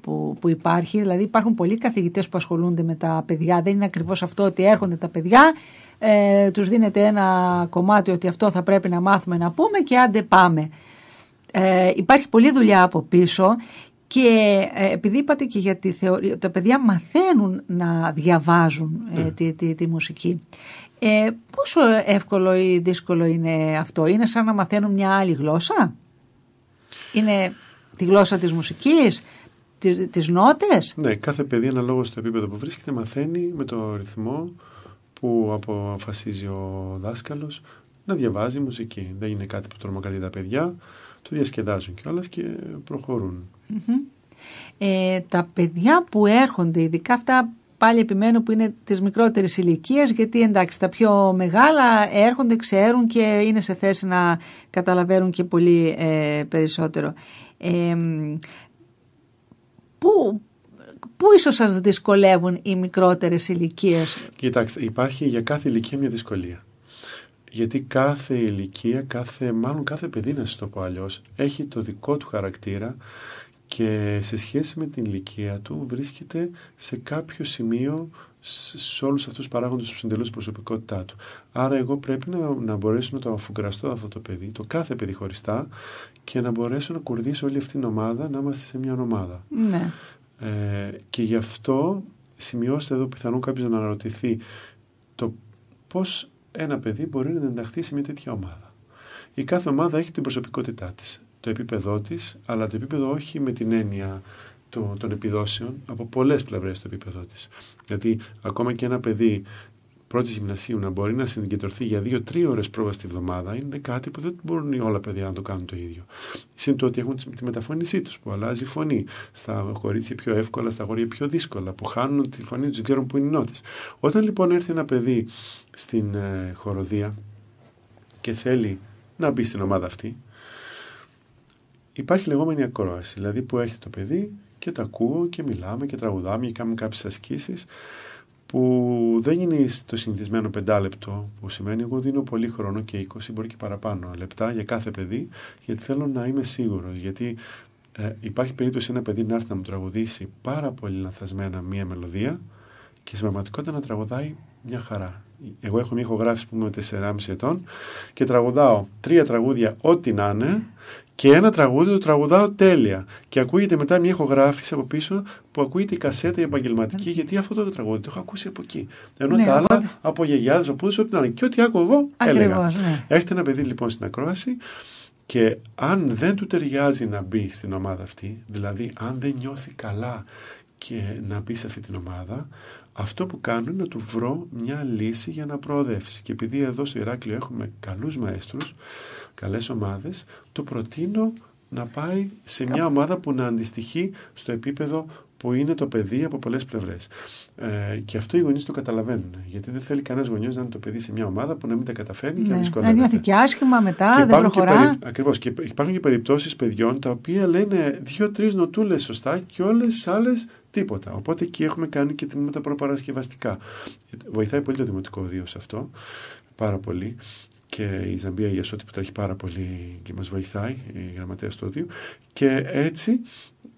που, που υπάρχει. Δηλαδή υπάρχουν πολλοί καθηγητές που ασχολούνται με τα παιδιά. Δεν είναι ακριβώς αυτό ότι έρχονται τα παιδιά, ε, τους δίνεται ένα κομμάτι ότι αυτό θα πρέπει να μάθουμε να πούμε και άντε πάμε. Ε, υπάρχει πολλή δουλειά από πίσω και ε, επειδή είπατε και για τα παιδιά μαθαίνουν να διαβάζουν ε, ναι. τη, τη, τη, μουσική. Ε, πόσο εύκολο ή δύσκολο είναι αυτό, είναι σαν να μαθαίνουν μια άλλη γλώσσα, είναι τη γλώσσα της μουσικής, τις νότες, νότες. Ναι, κάθε παιδί αναλόγως στο επίπεδο που βρίσκεται μαθαίνει με το ρυθμό που αποφασίζει ο δάσκαλος να διαβάζει μουσική. Δεν είναι κάτι που τρομοκρατεί τα παιδιά, το διασκεδάζουν κιόλας και προχωρουν Ε, τα παιδιά που έρχονται, ειδικά αυτά πάλι επιμένω που είναι της μικρότερης ηλικίας, γιατί εντάξει, τα πιο μεγάλα έρχονται, ξέρουν και είναι σε θέση να καταλαβαίνουν και πολύ ε, περισσότερο. πού, πού ίσως σας δυσκολεύουν οι μικρότερες ηλικίες. Κοιτάξτε, υπάρχει για κάθε ηλικία μια δυσκολία. Γιατί κάθε ηλικία, κάθε, μάλλον κάθε παιδί να σας το πω αλλιώς, έχει το δικό του χαρακτήρα και σε σχέση με την ηλικία του βρίσκεται σε κάποιο σημείο σε όλους αυτούς τους παράγοντες που συντελούν προσωπικότητά του. Άρα εγώ πρέπει να, να μπορέσω να το αφουγκραστώ αυτό το παιδί, το κάθε παιδί χωριστά και να μπορέσω να κουρδίσω όλη αυτή την ομάδα, να είμαστε σε μια ομάδα. Ναι. Ε, και γι' αυτό σημειώστε εδώ πιθανόν κάποιος να αναρωτηθεί το πώς ένα παιδί μπορεί να ενταχθεί σε μια τέτοια ομάδα. Η κάθε ομάδα έχει την προσωπικότητά της το επίπεδό της, αλλά το επίπεδο όχι με την έννοια των επιδόσεων από πολλές πλευρές το επίπεδό της. Γιατί ακόμα και ένα παιδί πρώτης γυμνασίου να μπορεί να συγκεντρωθεί για δύο-τρει ώρες πρόβα τη βδομάδα είναι κάτι που δεν μπορούν οι όλα παιδιά να το κάνουν το ίδιο. Συν το ότι έχουν τη μεταφώνησή τους που αλλάζει φωνή. Στα κορίτσια πιο εύκολα, στα αγόρια πιο δύσκολα, που χάνουν τη φωνή τους, ξέρουν που είναι νότη. Όταν λοιπόν έρθει ένα παιδί στην ε, χοροδία και θέλει να μπει στην ομάδα αυτή, υπάρχει λεγόμενη ακρόαση, δηλαδή που έρχεται το παιδί και τα ακούω και μιλάμε και τραγουδάμε και κάνουμε κάποιες ασκήσεις που δεν είναι το συνηθισμένο πεντάλεπτο που σημαίνει εγώ δίνω πολύ χρόνο και 20 μπορεί και παραπάνω λεπτά για κάθε παιδί γιατί θέλω να είμαι σίγουρος γιατί ε, υπάρχει περίπτωση ένα παιδί να έρθει να μου τραγουδήσει πάρα πολύ λανθασμένα μία μελωδία και στην πραγματικότητα να τραγουδάει μια χαρά. Εγώ έχω μια ηχογράφηση που είμαι 4,5 ετών και τραγουδάω τρία τραγούδια ό,τι να είναι και ένα τραγούδι το τραγουδάω τέλεια. Και ακούγεται μετά μια ηχογράφηση από πίσω που ακούγεται η κασέτα η επαγγελματική, γιατί αυτό το τραγούδι το έχω ακούσει από εκεί. Ενώ ναι, τα άλλα από γιαγιάδες, από ό,τι να είναι. Και ό,τι άκουγα εγώ, έλεγα. Ναι. Έχετε ένα παιδί λοιπόν στην ακρόαση και αν δεν του ταιριάζει να μπει στην ομάδα αυτή, δηλαδή αν δεν νιώθει καλά και να μπει σε αυτή την ομάδα, αυτό που κάνω είναι να του βρω μια λύση για να προοδεύσει. Και επειδή εδώ στο Ηράκλειο έχουμε καλούς μαέστρους, καλές ομάδες, το προτείνω να πάει σε μια ομάδα που να αντιστοιχεί στο επίπεδο που είναι το παιδί από πολλές πλευρές. Ε, και αυτό οι γονείς το καταλαβαίνουν. Γιατί δεν θέλει κανένας γονιός να είναι το παιδί σε μια ομάδα που να μην τα καταφέρνει ναι. και να ναι, δυσκολεύεται. Να νιώθει και άσχημα μετά, δεν προχωρά. Περι... Ακριβώς. Και υπάρχουν και περιπτώσεις παιδιών τα οποία λένε δύο-τρει νοτούλες σωστά και όλες τις άλλες τίποτα. Οπότε εκεί έχουμε κάνει και τμήματα προπαρασκευαστικά. Ε, βοηθάει πολύ το Δημοτικό Οδείο σε αυτό. Πάρα πολύ και η Ζαμπία Ασώτη που τρέχει πάρα πολύ και μας βοηθάει, η γραμματέας του Οδείου. Και έτσι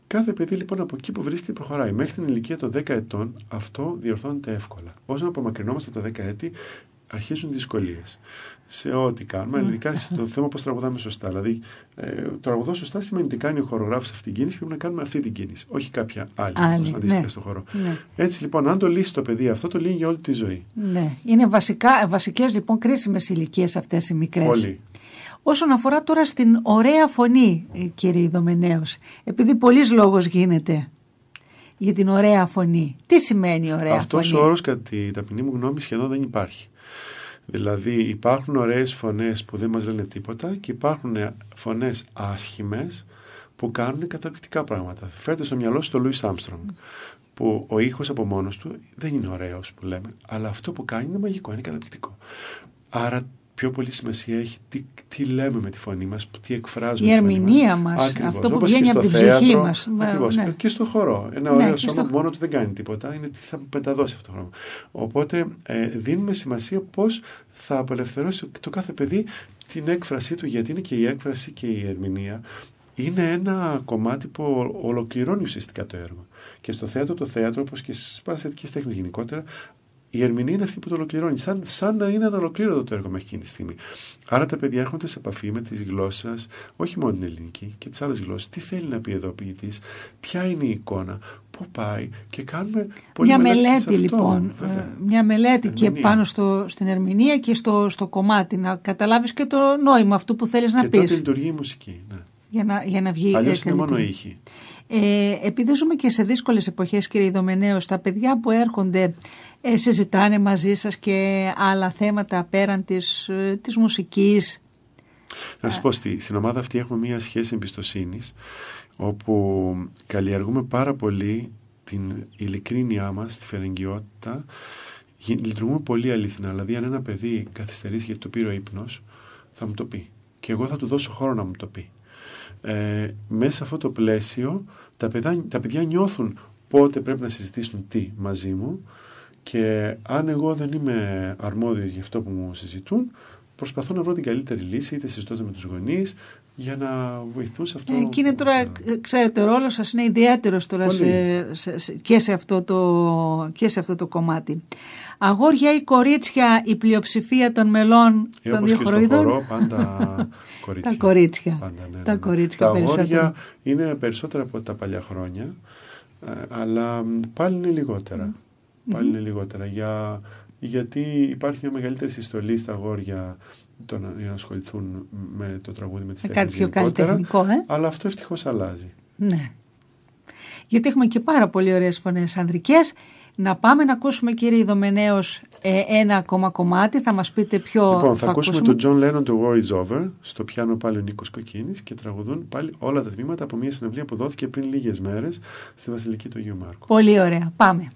κάθε παιδί λοιπόν από εκεί που βρίσκεται προχωράει. Μέχρι την ηλικία των 10 ετών αυτό διορθώνεται εύκολα. Όσο να απομακρυνόμαστε τα 10 έτη αρχίζουν δυσκολίες σε ό,τι κάνουμε, ναι. ειδικά στο θέμα πώς τραγουδάμε σωστά. Δηλαδή, ε, τραγουδό σωστά σημαίνει ότι κάνει ο χορογράφος αυτή την κίνηση και πρέπει να κάνουμε αυτή την κίνηση, όχι κάποια άλλη, άλλη αντίστοιχα ναι. στο χορό. Ναι. Έτσι λοιπόν, αν το λύσει το παιδί αυτό, το λύνει για όλη τη ζωή. Ναι. Είναι βασικές λοιπόν κρίσιμες ηλικίες αυτές οι μικρές. Πολύ. Όσον αφορά τώρα στην ωραία φωνή, ε, κύριε Ιδωμενέο, επειδή πολλής λόγος γίνεται για την ωραία φωνή. Τι σημαίνει ωραία Αυτός φωνή. Αυτό ο όρος, κατά τη ταπεινή μου γνώμη, σχεδόν δεν υπάρχει. Δηλαδή υπάρχουν ωραίες φωνές που δεν μας λένε τίποτα και υπάρχουν φωνές άσχημες που κάνουν καταπληκτικά πράγματα. Φέρτε στο μυαλό σου το Λούις Άμστρομ που ο ήχος από μόνος του δεν είναι ωραίος που λέμε αλλά αυτό που κάνει είναι μαγικό, είναι καταπληκτικό. Άρα πιο πολύ σημασία έχει τι, τι λέμε με τη φωνή μας, τι εκφράζουμε. Η ερμηνεία μας, μας. αυτό που βγαίνει από την θέατρο, ψυχή μας. Ακριβώς, ναι. και στο χορό. Ένα ναι, ωραίο σώμα στο... μόνο του δεν κάνει τίποτα, είναι τι θα πεταδώσει αυτό το χρώμα. Οπότε ε, δίνουμε σημασία πώς θα απελευθερώσει το κάθε παιδί την έκφρασή του, γιατί είναι και η έκφραση και η ερμηνεία είναι ένα κομμάτι που ολοκληρώνει ουσιαστικά το έργο. Και στο θέατρο, το θέατρο, όπως και στις παραστατικές τέχνες γενικότερα, η ερμηνεία είναι αυτή που το ολοκληρώνει, σαν, σαν να είναι ολοκλήρωτο το έργο μέχρι εκείνη τη στιγμή. Άρα τα παιδιά έρχονται σε επαφή με τη γλώσσα, όχι μόνο την ελληνική, και τις άλλες γλώσσες. Τι θέλει να πει εδώ ο ποιητής, ποια είναι η εικόνα, πού πάει και κάνουμε πολύ Μια μελέτη λοιπόν. Ε, μια μελέτη και πάνω στο, στην ερμηνεία και στο, στο κομμάτι, να καταλάβεις και το νόημα αυτού που θέλεις να πει. Και τότε λειτουργεί η μουσική. Ναι. Για να, για να βγει Αλλιώς είναι μόνο ήχη. Ε, επειδή ζούμε και σε δύσκολες εποχές, κύριε Ιδωμενέο, τα παιδιά που έρχονται ε, συζητάνε μαζί σας και άλλα θέματα πέραν της, ε, της μουσικής. Να σας πω, στη, στην ομάδα αυτή έχουμε μια σχέση εμπιστοσύνης όπου καλλιεργούμε πάρα πολύ την ειλικρίνειά μας, τη φερεγγιότητα. Λειτουργούμε πολύ αληθινά. Δηλαδή, αν ένα παιδί καθυστερήσει γιατί το πήρε ο ύπνος, θα μου το πει. Και εγώ θα του δώσω χώρο να μου το πει. Ε, μέσα σε αυτό το πλαίσιο, τα παιδιά, τα παιδιά νιώθουν πότε πρέπει να συζητήσουν τι μαζί μου και αν εγώ δεν είμαι αρμόδιο για αυτό που μου συζητούν, προσπαθώ να βρω την καλύτερη λύση, είτε συζητώ με τους γονείς, για να βοηθούν σε αυτό. Ε, και είναι τώρα, ε, ξέρετε, ο ρόλος σας είναι ιδιαίτερος τώρα σε, σε, σε, και, σε αυτό το, και αυτό το κομμάτι. Αγόρια ή κορίτσια η πλειοψηφία των μελών ε, των δύο χωρίδων. Χορό, πάντα ναι, ναι, ναι. κορίτσια. τα κορίτσια. Πάντα, Τα κορίτσια τα περισσότερα. αγόρια είναι περισσότερα από τα παλιά χρόνια, ε, αλλά πάλι είναι λιγότερα πάλι είναι λιγότερα. Για, γιατί υπάρχει μια μεγαλύτερη συστολή στα αγόρια να, για να ασχοληθούν με το τραγούδι, με τις τέχνες κάτι καλλιτεχνικό, ε? Αλλά αυτό ευτυχώς αλλάζει. Ναι. Γιατί έχουμε και πάρα πολύ ωραίες φωνές ανδρικές. Να πάμε να ακούσουμε κύριε Ιδωμενέως ε, ένα ακόμα κομμάτι. Θα μας πείτε ποιο Λοιπόν, θα, ακούσουμε, τον John Lennon το War is Over. Στο πιάνο πάλι ο Νίκος Κοκκίνης και τραγουδούν πάλι όλα τα τμήματα από μια συναυλία που δόθηκε πριν λίγες μέρες στη Βασιλική του Αγίου Μάρκου. Πολύ ωραία. Πάμε.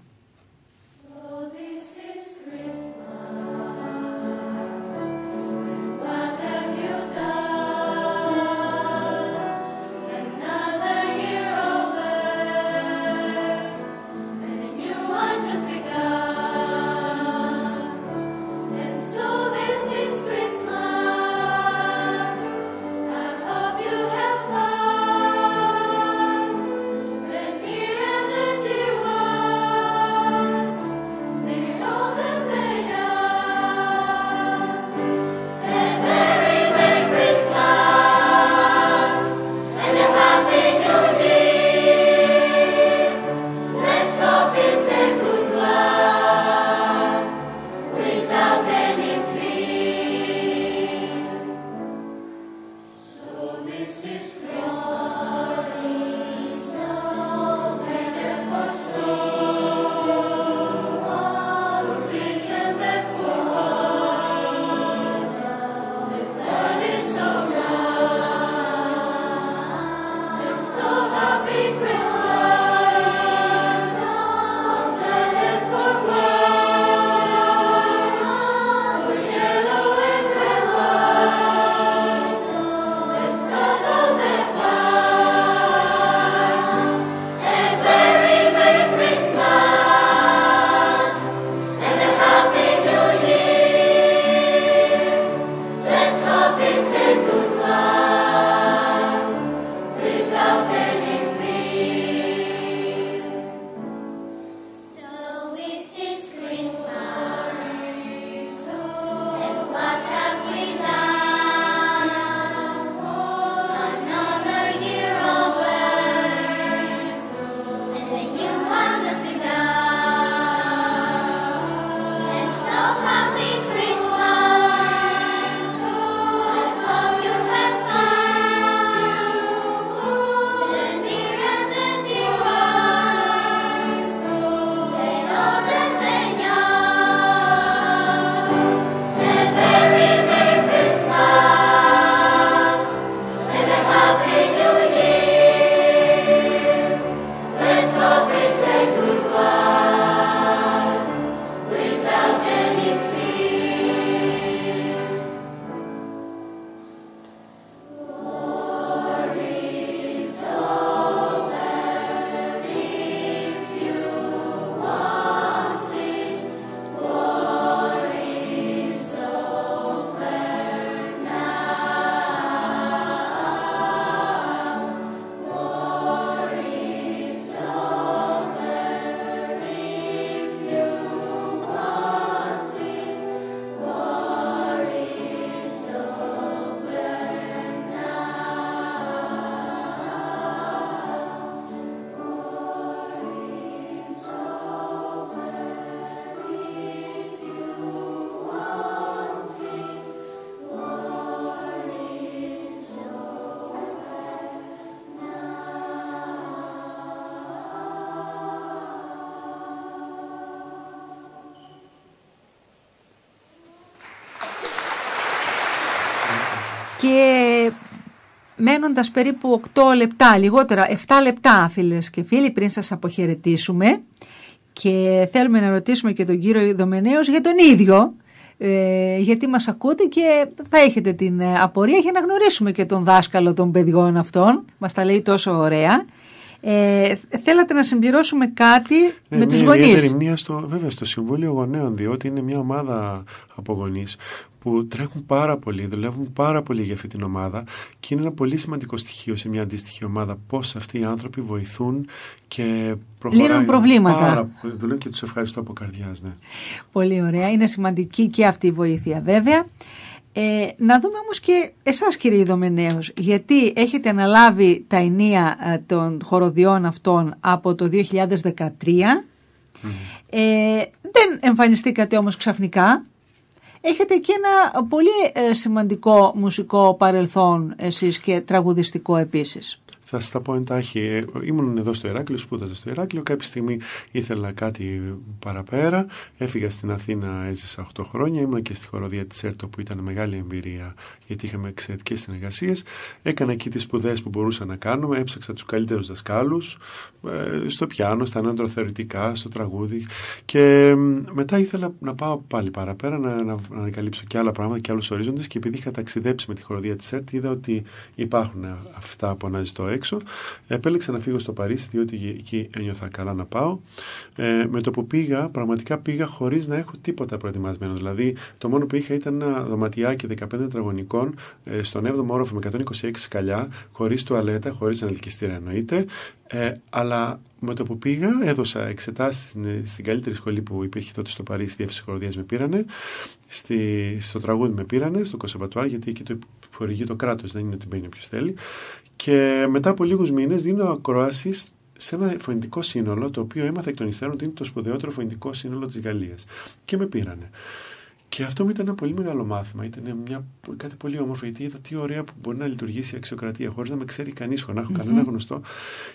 και μένοντας περίπου 8 λεπτά, λιγότερα 7 λεπτά φίλες και φίλοι πριν σας αποχαιρετήσουμε και θέλουμε να ρωτήσουμε και τον κύριο Δομενέος για τον ίδιο ε, γιατί μας ακούτε και θα έχετε την ε, απορία για να γνωρίσουμε και τον δάσκαλο των παιδιών αυτών μας τα λέει τόσο ωραία ε, θέλατε να συμπληρώσουμε κάτι ναι, με τους γονείς. Ιδιαίτερη στο, βέβαια στο Συμβούλιο Γονέων, διότι είναι μια ομάδα από γονείς που τρέχουν πάρα πολύ, δουλεύουν πάρα πολύ για αυτή την ομάδα και είναι ένα πολύ σημαντικό στοιχείο σε μια αντίστοιχη ομάδα πώς αυτοί οι άνθρωποι βοηθούν και προχωράνε. Λύνουν προβλήματα. Πάρα, δουλεύουν και τους ευχαριστώ από καρδιάς. Ναι. Πολύ ωραία. Είναι σημαντική και αυτή η βοήθεια βέβαια. Ε, να δούμε όμως και εσάς κύριε Ιδωμενέος, γιατί έχετε αναλάβει τα ενία ε, των χοροδιών αυτών από το 2013, ε, δεν εμφανιστήκατε όμως ξαφνικά. Έχετε και ένα πολύ ε, σημαντικό μουσικό παρελθόν εσείς και τραγουδιστικό επίσης. Θα σας τα πω εντάχει. Ήμουν εδώ στο Ηράκλειο, σπούδαζα στο Ηράκλειο. Κάποια στιγμή ήθελα κάτι παραπέρα. Έφυγα στην Αθήνα, έζησα 8 χρόνια. Ήμουν και στη χοροδία της ΕΡΤΟ που ήταν μεγάλη εμπειρία γιατί είχαμε εξαιρετικές συνεργασίες. Έκανα εκεί τις σπουδές που μπορούσα να κάνω Έψαξα τους καλύτερους δασκάλους ε, στο πιάνο, στα νέα θεωρητικά, στο τραγούδι. Και μετά ήθελα να πάω πάλι παραπέρα, να, να ανακαλύψω και άλλα πράγματα και άλλους ορίζοντες. Και επειδή είχα ταξιδέψει με τη χοροδία της ΕΡΤ, είδα ότι υπάρχουν αυτά που αναζητώ έξω έξω. Επέλεξα να φύγω στο Παρίσι, διότι εκεί ένιωθα καλά να πάω. Ε, με το που πήγα, πραγματικά πήγα χωρίς να έχω τίποτα προετοιμασμένο. Δηλαδή, το μόνο που είχα ήταν ένα δωματιάκι 15 τετραγωνικών ε, στον 7ο όροφο με 126 σκαλιά, χωρίς τουαλέτα, χωρίς αναλυκιστήρα εννοείται. Ε, αλλά με το που πήγα, έδωσα εξετάσεις στην, στην, καλύτερη σχολή που υπήρχε τότε στο Παρίσι, διεύθυνσης χοροδίας με πήρανε. Στη, στο τραγούδι με πήρανε, στο Κοσεβατουάρ, γιατί εκεί το χορηγεί το κράτος, δεν είναι ότι μπαίνει όποιος θέλει. Και μετά από λίγους μήνες δίνω ακρόαση σε ένα φωνητικό σύνολο, το οποίο έμαθα εκ των υστέρων ότι είναι το σπουδαιότερο φωνητικό σύνολο της Γαλλίας. Και με πήρανε. Και αυτό μου ήταν ένα πολύ μεγάλο μάθημα. Ήταν μια, κάτι πολύ όμορφο, γιατί είδα τι ωραία που μπορεί να λειτουργήσει η αξιοκρατία χωρίς να με ξέρει κανείς, χωρί να έχω mm-hmm. κανένα γνωστό.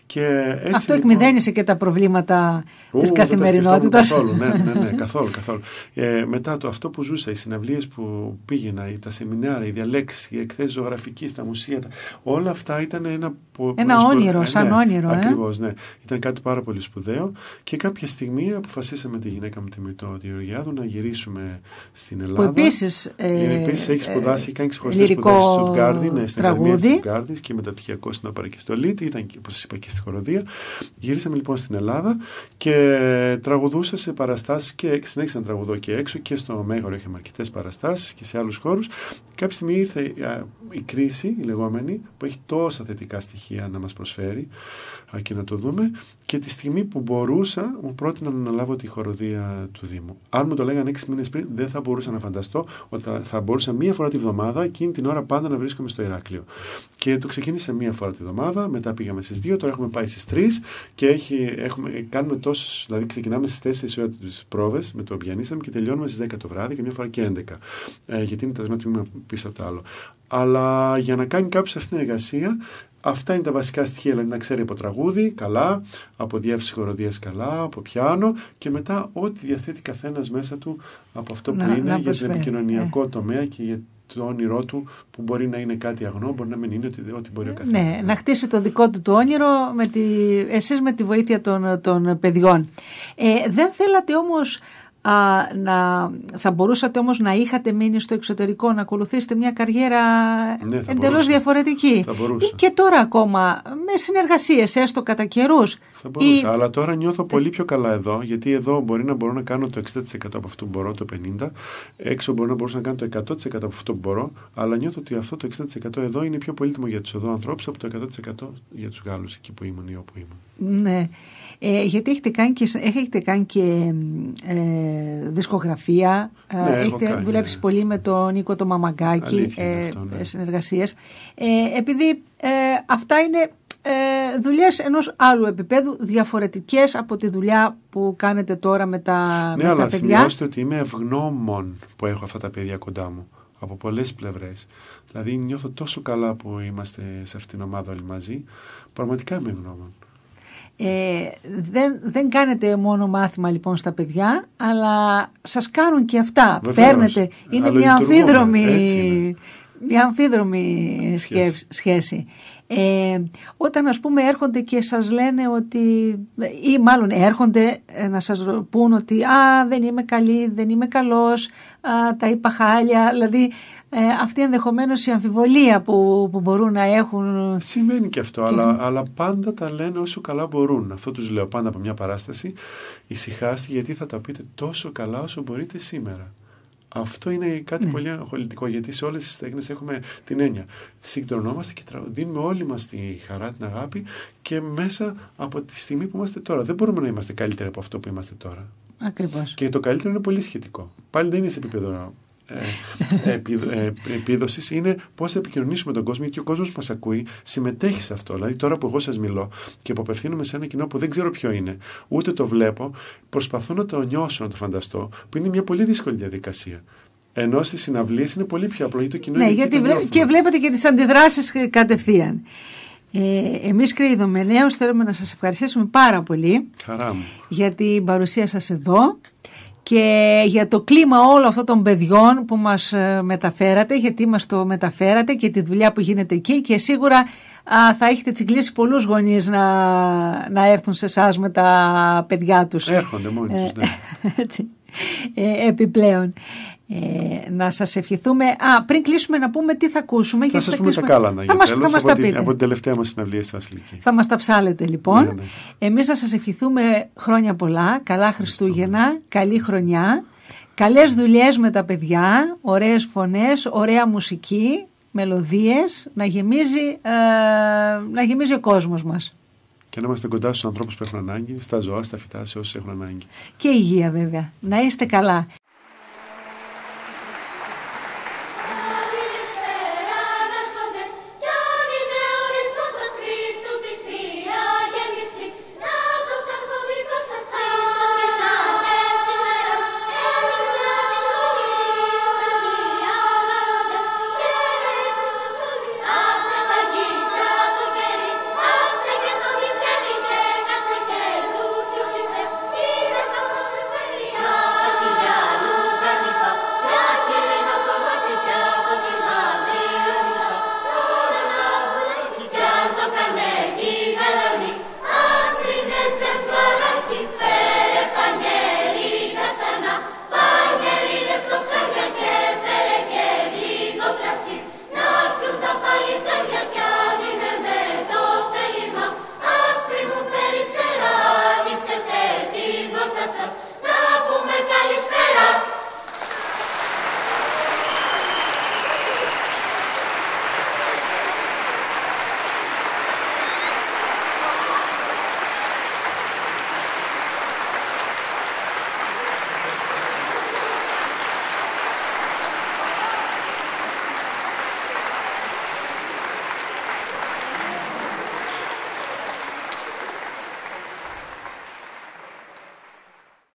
Και έτσι, αυτό λοιπόν, και τα προβλήματα τη καθημερινότητα. Καθόλου, ναι, ναι, ναι, καθόλου. καθόλου. Ε, μετά το αυτό που ζούσα, οι συναυλίες που πήγαινα, τα σεμινάρια, οι διαλέξεις, οι εκθέσεις ζωγραφικής, τα μουσεία, τα, όλα αυτά ήταν ένα. Ένα όνειρο, ε, σαν ναι, όνειρο. Ε. Ακριβώς, ναι. Ήταν κάτι πάρα πολύ σπουδαίο και κάποια στιγμή αποφασίσαμε τη γυναίκα μου τη Μητώ Γεωργιάδου να γυρίσουμε στην Ελλάδα. Που επίσης. Ε, ε επίσης έχει ε, σπουδάσει, κάνει ξεχωριστέ σπουδέ στη Στουτγκάρδη, ναι, στην Ακαδημία Στουτγκάρδης και μεταπτυχιακό στην Απαρακιστολίτη, ήταν όπως σας είπα και στη Χοροδία. Γυρίσαμε λοιπόν στην Ελλάδα και τραγουδούσα σε παραστάσεις και συνέχισα να τραγουδώ και έξω και στο Μέγαρο είχαμε αρκετές παραστάσεις και σε άλλους χώρους. Κάποια στιγμή ήρθε ε, η κρίση, η λεγόμενη, που έχει τόσα θετικά στοιχεία να μας προσφέρει και να το δούμε. Και τη στιγμή που μπορούσα, μου πρότεινα να αναλάβω τη χοροδία του Δήμου. Αν μου το λέγανε έξι μήνες πριν, δεν θα μπορούσα μπορούσα να φανταστώ ότι θα, θα μπορούσα μία φορά τη βδομάδα εκείνη την ώρα πάντα να βρίσκομαι στο Ηράκλειο. Και το ξεκίνησα μία φορά τη βδομάδα, μετά πήγαμε στις 2, τώρα έχουμε πάει στις 3 και έχει, έχουμε, κάνουμε τόσες. Δηλαδή ξεκινάμε στις 4 ώρα τι πρόβες με το πιανίσαμε και τελειώνουμε στις 10 το βράδυ και μία φορά και 11. Ε, γιατί είναι τα δύο πίσω από το άλλο. Αλλά για να κάνει κάποιος αυτή την εργασία Αυτά είναι τα βασικά στοιχεία, δηλαδή να ξέρει από τραγούδι, καλά, από διεύθυνση χοροδίας καλά, από πιάνο και μετά ό,τι διαθέτει καθένας μέσα του από αυτό που είναι για τον επικοινωνιακό ναι. τομέα και για το όνειρό του που μπορεί να είναι κάτι αγνό, μπορεί να μην είναι ό,τι, ό,τι μπορεί ο ναι, καθένας. Ναι, να χτίσει το δικό του το όνειρο με εσείς με τη βοήθεια των, παιδιών. Ε, δεν θέλατε όμως Α, να, θα μπορούσατε όμως να είχατε μείνει στο εξωτερικό να ακολουθήσετε μια καριέρα ναι, εντελώς διαφορετική θα μπορούσα. ή ε, και τώρα ακόμα με συνεργασίες έστω κατά καιρούς. θα μπορούσα αλλά τώρα νιώθω πολύ πιο καλά εδώ γιατί εδώ μπορεί να μπορώ να κάνω το 60% από αυτό που μπορώ το 50% έξω μπορεί να μπορούσα να κάνω το 100% από αυτό που μπορώ αλλά νιώθω ότι αυτό το 60% εδώ είναι πιο πολύτιμο για τους εδώ ανθρώπους από το 100% για τους Γάλλους εκεί που ήμουν ή όπου ήμουν ναι. Ε, γιατί έχετε κάνει και, έχετε κάνει και ε, δισκογραφία, ναι, ε, έχετε δουλέψει ναι. πολύ με τον Νίκο το μαμαγκάκι ε, συνεργασίες. επειδή αυτά είναι ε, δουλειές ενός άλλου επίπεδου, διαφορετικές από τη δουλειά που κάνετε τώρα με τα, ναι, αλλά τα παιδιά. Ναι, αλλά ότι είμαι ευγνώμων που έχω αυτά τα παιδιά κοντά μου, από πολλές πλευρές. Δηλαδή νιώθω τόσο καλά που είμαστε σε αυτήν την ομάδα όλοι μαζί, πραγματικά είμαι ευγνώμων. Ε, δεν, δεν κάνετε μόνο μάθημα λοιπόν στα παιδιά, αλλά σας κάνουν και αυτά. Βεβαίως. Παίρνετε. Είναι μια αμφίδρομη, μια αμφίδρομη σχέση. σχέση. Ε, όταν ας πούμε έρχονται και σας λένε ότι ή μάλλον έρχονται ε, να σας πούν ότι α, δεν είμαι καλή, δεν είμαι καλός, τα είπα χάλια, δηλαδή ε, αυτή ενδεχομένως η αμφιβολία που, που μπορούν να έχουν. Σημαίνει και αυτό, αλλά, αλλά πάντα τα λένε όσο καλά μπορούν. Αυτό τους λέω πάντα από μια παράσταση. Ησυχάστε γιατί θα τα πείτε τόσο καλά όσο μπορείτε σήμερα. Αυτό είναι κάτι ναι. πολύ αγχολητικό γιατί σε όλες τις τέχνες έχουμε την έννοια. Συγκεντρωνόμαστε και δίνουμε όλη μας τη χαρά, την αγάπη και μέσα από τη στιγμή που είμαστε τώρα. Δεν μπορούμε να είμαστε καλύτεροι από αυτό που είμαστε τώρα. Ακριβώς. Και το καλύτερο είναι πολύ σχετικό. Πάλι δεν είναι σε επίπεδο ε, ε, επίδοσης είναι πώς θα επικοινωνήσουμε τον κόσμο, γιατί ο κόσμος μας ακούει συμμετέχει σε αυτό. Δηλαδή, τώρα που εγώ σας μιλώ και που απευθύνομαι σε ένα κοινό που δεν ξέρω ποιο είναι, ούτε το βλέπω, προσπαθώ να το νιώσω, να το φανταστώ, που είναι μια πολύ δύσκολη διαδικασία. Ενώ στις συναυλίες είναι πολύ πιο απλό, γιατί το κοινό ναι, γιατί και βλέπετε και τις αντιδράσεις ε, κατευθείαν. Ε, εμείς και θέλουμε να σας ευχαριστήσουμε πάρα πολύ Χαρά μου. για την παρουσία σας εδώ και για το κλίμα όλων αυτών των παιδιών που μας ε, μεταφέρατε, γιατί μας το μεταφέρατε και τη δουλειά που γίνεται εκεί και σίγουρα θα έχετε τσιγκλήσει πολλούς γονείς να, να έρθουν σε εσάς με τα παιδιά τους. Έρχονται μόνοι τους, ε, ναι. Έτσι. Ε, επιπλέον. Ε, να σας ευχηθούμε. Α, πριν κλείσουμε να πούμε τι θα ακούσουμε. Θα σας πούμε τα κάλανα. Θα, μας, θα τα πείτε. Από την τελευταία μας συναυλία στη Βασιλική. Θα μας τα ψάλετε λοιπόν. Εμεί ναι, ναι. Εμείς θα σας ευχηθούμε χρόνια πολλά. Καλά Χριστούγεννα. Ναι. Καλή χρονιά. Καλές δουλειές με τα παιδιά. ωραίες φωνές, Ωραία μουσική. Μελωδίες. Να γεμίζει, ε, να γεμίζει ο κόσμος μας. Και να είμαστε κοντά στους ανθρώπους που έχουν ανάγκη, στα ζωά, στα φυτά, σε όσους έχουν ανάγκη. Και υγεία, βέβαια. Να είστε καλά.